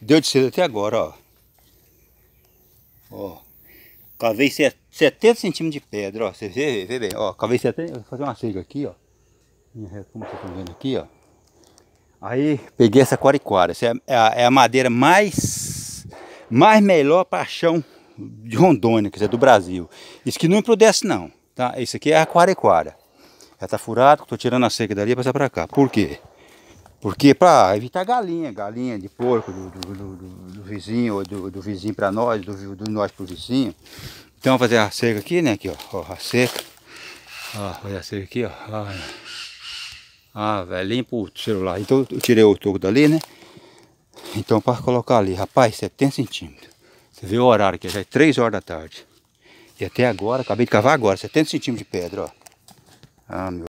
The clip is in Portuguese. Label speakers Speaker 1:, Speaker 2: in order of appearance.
Speaker 1: Deu de cedo até agora, ó. Ó. Cavei 70 centímetros de pedra, ó. Você vê, vê bem, ó. Cavei 70. Vou fazer uma cega aqui, ó. Como vocês estão vendo aqui, ó. Aí peguei essa quariquara. Essa é a, é a madeira mais, mais melhor para chão de Rondônia, quer dizer, do Brasil. Isso que não emprudece não, tá? Isso aqui é a quariquara. ela tá furado, tô tirando a seca dali para passar para cá. Por quê? Porque para evitar galinha, galinha de porco do, do, do, do vizinho, ou do, vizinho para nós, do, do nós para o vizinho. Então fazer a cerca aqui, né? Aqui, ó, ó a cerca. Ó, fazer a cerca aqui, ó. Ah, velho, limpo o celular. Então eu tirei o toco dali, né? Então para colocar ali, rapaz, 70 centímetros. Você vê o horário aqui, já é 3 horas da tarde. E até agora, acabei de cavar agora, 70 centímetros de pedra, ó. Ah, meu